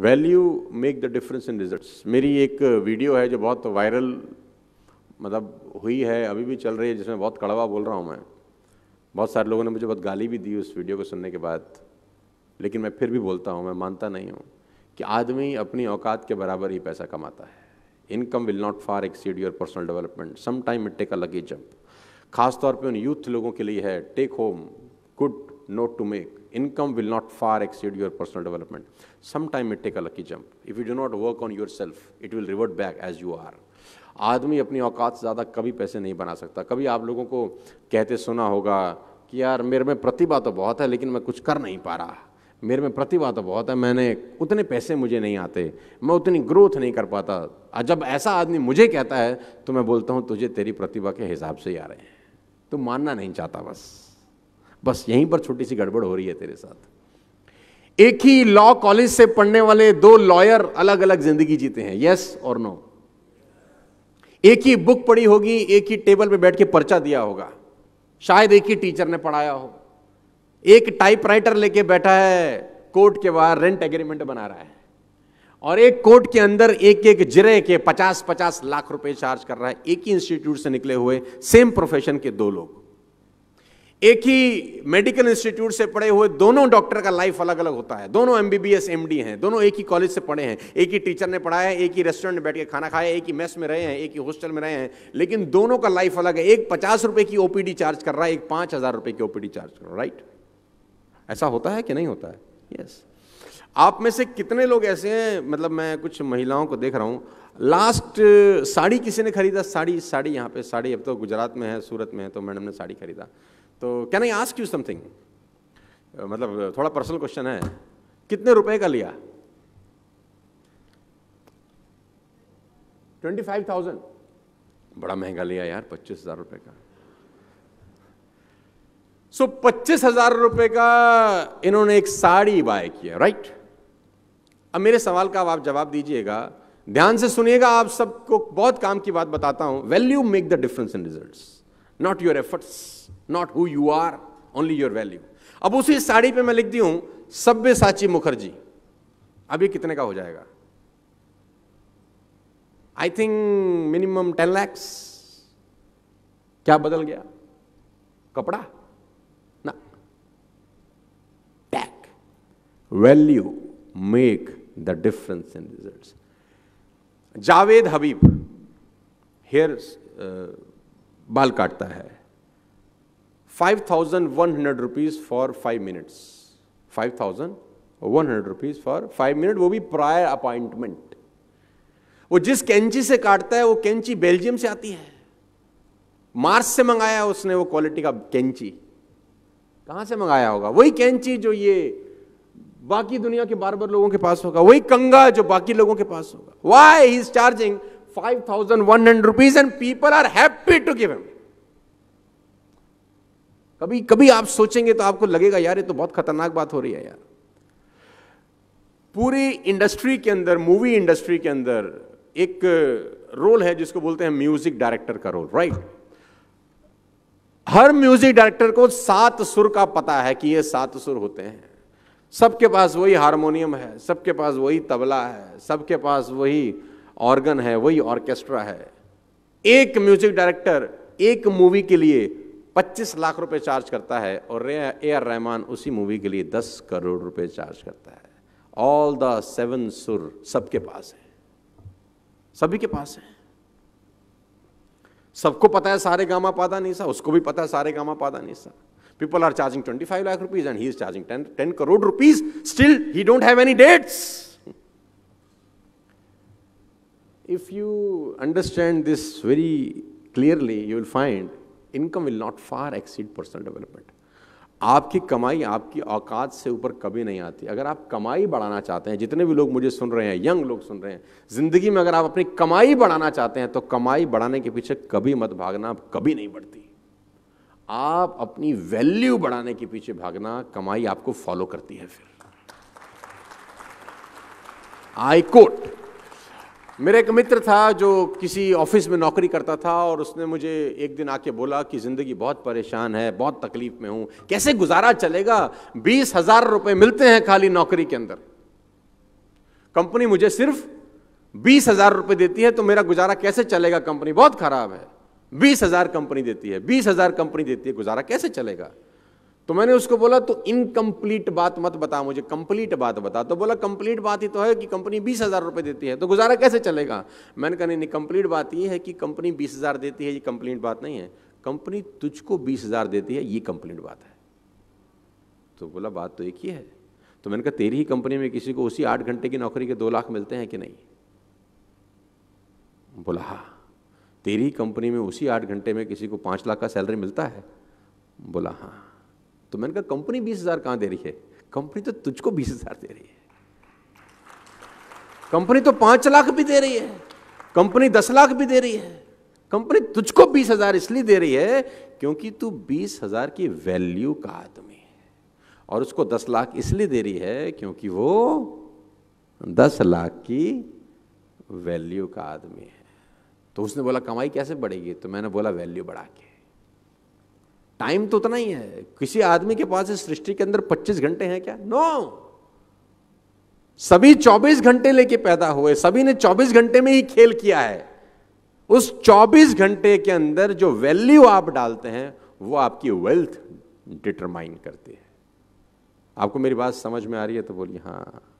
Value make the difference in results मेरी एक video है जो बहुत वायरल मतलब हुई है अभी भी चल रही है जिसमें बहुत कड़वा बोल रहा हूँ मैं बहुत सारे लोगों ने मुझे बहुत गाली भी दी उस वीडियो को सुनने के बाद लेकिन मैं फिर भी बोलता हूँ मैं मानता नहीं हूँ कि आदमी अपनी औकात के बराबर ही पैसा कमाता है income will not far exceed your personal development some time it take a lucky jump खासतौर पर उन यूथ लोगों के लिए है take home good note to make, income will not far exceed your personal development. Sometime it take a lucky jump. If you do not work on yourself, it will revert back as you are. आदमी अपनी औकात से ज़्यादा कभी पैसे नहीं बना सकता कभी आप लोगों को कहते सुना होगा कि यार मेरे में प्रतिभा तो बहुत है लेकिन मैं कुछ कर नहीं पा रहा मेरे में प्रतिभा तो बहुत है मैंने उतने पैसे मुझे नहीं आते मैं उतनी ग्रोथ नहीं कर पाता जब ऐसा आदमी मुझे कहता है तो मैं बोलता हूँ तुझे तेरी प्रतिभा के हिसाब से ही आ रहे हैं तो मानना नहीं चाहता बस बस यहीं पर छोटी सी गड़बड़ हो रही है तेरे साथ एक ही लॉ कॉलेज से पढ़ने वाले दो लॉयर अलग अलग जिंदगी जीते हैं यस और नो एक ही बुक पढ़ी होगी एक ही टेबल पे बैठ के पर्चा दिया होगा शायद एक ही टीचर ने पढ़ाया हो एक टाइपराइटर लेके बैठा है कोर्ट के बाहर रेंट एग्रीमेंट बना रहा है और एक कोर्ट के अंदर एक एक जिरे के पचास पचास लाख रुपए चार्ज कर रहा है एक ही इंस्टीट्यूट से निकले हुए सेम प्रोफेशन के दो लोग एक ही मेडिकल इंस्टीट्यूट से पढ़े हुए दोनों डॉक्टर का लाइफ अलग अलग होता है दोनों M B B S M D हैं दोनों एक ही कॉलेज से पढ़े हैं एक ही टीचर ने पढ़ाया है एक ही रेस्टोरेंट में बैठ के खाना खाया एक ही मेस में रहे हैं एक ही हॉस्टल में रहे हैं लेकिन दोनों का लाइफ अलग है एक पचास रुपये की ओपीडी चार्ज कर रहा है एक पाँच हज़ार रुपये की ओपीडी चार्ज कर रहा राइट ऐसा होता है कि नहीं होता है यस yes. आप में से कितने लोग ऐसे हैं मतलब मैं कुछ महिलाओं को देख रहा हूँ लास्ट साड़ी किसी ने खरीदा साड़ी साड़ी यहाँ पे साड़ी अब तो गुजरात में है सूरत में है तो मैडम ने साड़ी खरीदा तो can I ask you something मतलब थोड़ा पर्सनल क्वेश्चन है कितने रुपए का लिया ट्वेंटी फाइव थाउजेंड बड़ा महंगा लिया यार पच्चीस हजार रुपए का सो पच्चीस हजार रुपए का इन्होंने एक साड़ी बाय किया राइट अब मेरे सवाल का आप जवाब दीजिएगा ध्यान से सुनिएगा आप सबको बहुत काम की बात बताता हूं value make the difference in result not your efforts not who you are only your value अब उसी साड़ी पे मैं लिख दी हूं सभ्य साची मुखर्जी अभी कितने का हो जाएगा I think minimum ten lakhs क्या बदल गया कपड़ा ना टैक value make the difference in result Javed Habib hair uh, बाल काटता है five thousand one hundred rupees for five minute five thousand one hundred rupees for five minute वो भी प्रायर अपॉइंटमेंट वो जिस कैंची से काटता है वो कैंची बेल्जियम से आती है मार्स से मंगाया उसने वो क्वालिटी का कैंची कहां से मंगाया होगा वही कैंची जो ये बाकी दुनिया के बार बार लोगों के पास होगा वही कंगा जो बाकी लोगों के पास होगा why is charging five thousand one hundred rupees and people are happy to give him कभी कभी आप सोचेंगे तो आपको लगेगा यार ये तो बहुत खतरनाक बात हो रही है यार पूरी इंडस्ट्री के अंदर मूवी इंडस्ट्री के अंदर एक रोल है जिसको बोलते हैं म्यूजिक डायरेक्टर का रोल राइट हर म्यूजिक डायरेक्टर को सात सुर का पता है कि ये सात सुर होते हैं सबके पास वही हारमोनियम है सबके पास वही तबला है सबके पास वही ऑर्गन है वही ऑर्केस्ट्रा है एक म्यूजिक डायरेक्टर एक मूवी के लिए पच्चीस लाख रुपए चार्ज करता है और ए आर रहमान उसी मूवी के लिए दस करोड़ रुपए चार्ज करता है ऑल द सेवन सुर सबके पास है सभी के पास है सबको पता है सारे गामा पादा नहीं सा उसको भी पता है सारे गामा पादा नहीं सा people are charging twenty five lakh rupees and he is charging ten ten crore rupees still he don't have any dates if you understand this very clearly you will find income will not far exceed personal development आपकी कमाई आपकी औकात से ऊपर कभी नहीं आती अगर आप कमाई बढ़ाना चाहते हैं जितने भी लोग मुझे सुन रहे हैं यंग लोग सुन रहे हैं ज़िंदगी में अगर आप अपनी कमाई बढ़ाना चाहते हैं तो कमाई बढ़ाने के पीछे कभी मत भागना कभी नहीं बढ़ती आप अपनी वैल्यू बढ़ाने के पीछे भागना कमाई आपको फॉलो करती है फिर आई कोट मेरा एक मित्र था जो किसी ऑफिस में नौकरी करता था और उसने मुझे एक दिन आके बोला कि ज़िंदगी बहुत परेशान है बहुत तकलीफ में हूँ कैसे गुजारा चलेगा बीस हज़ार रुपये मिलते हैं खाली नौकरी के अंदर कंपनी मुझे सिर्फ बीस हज़ार रुपये देती है तो मेरा गुजारा कैसे चलेगा कंपनी बहुत ख़राब है बीस हज़ार कंपनी देती है बीस हज़ार कंपनी देती है गुजारा कैसे चलेगा तो मैंने उसको बोला तो इनकम्प्लीट बात मत बता मुझे कंप्लीट बात बता तो बोला कंप्लीट बात ही तो है कि कंपनी बीस हज़ार रुपये देती है तो गुजारा कैसे चलेगा मैंने कहा नहीं कंप्लीट बात ये है कि कंपनी बीस हज़ार देती है ये कंप्लीट बात नहीं है कंपनी तुझको बीस हज़ार देती है ये कंप्लीट बात है तो बोला बात तो एक ही है तो मैंने कहा तेरी ही कंपनी में किसी को उसी आठ घंटे की नौकरी के दो लाख मिलते हैं कि नहीं बोला हाँ तेरी कंपनी में उसी आठ घंटे में किसी को पांच लाख का सैलरी मिलता है बोला हाँ तो मैंने कहा कंपनी बीस हज़ार कहां दे रही है कंपनी तो तुझको बीस हज़ार दे रही है कंपनी तो पांच लाख भी दे रही है कंपनी दस लाख भी दे रही है कंपनी तुझको बीस हज़ार इसलिए दे रही है क्योंकि तू बीस हज़ार की वैल्यू का आदमी है और उसको दस लाख इसलिए दे रही है क्योंकि वो दस लाख की वैल्यू का आदमी है तो उसने बोला कमाई कैसे बढ़ेगी तो मैंने बोला वैल्यू बढ़ा के टाइम तो उतना ही है किसी आदमी के पास इस सृष्टि के अंदर 25 घंटे हैं क्या नो no! सभी 24 घंटे लेके पैदा हुए सभी ने 24 घंटे में ही खेल किया है उस 24 घंटे के अंदर जो वैल्यू आप डालते हैं वो आपकी वेल्थ डिटरमाइन करती है आपको मेरी बात समझ में आ रही है तो बोलिए हाँ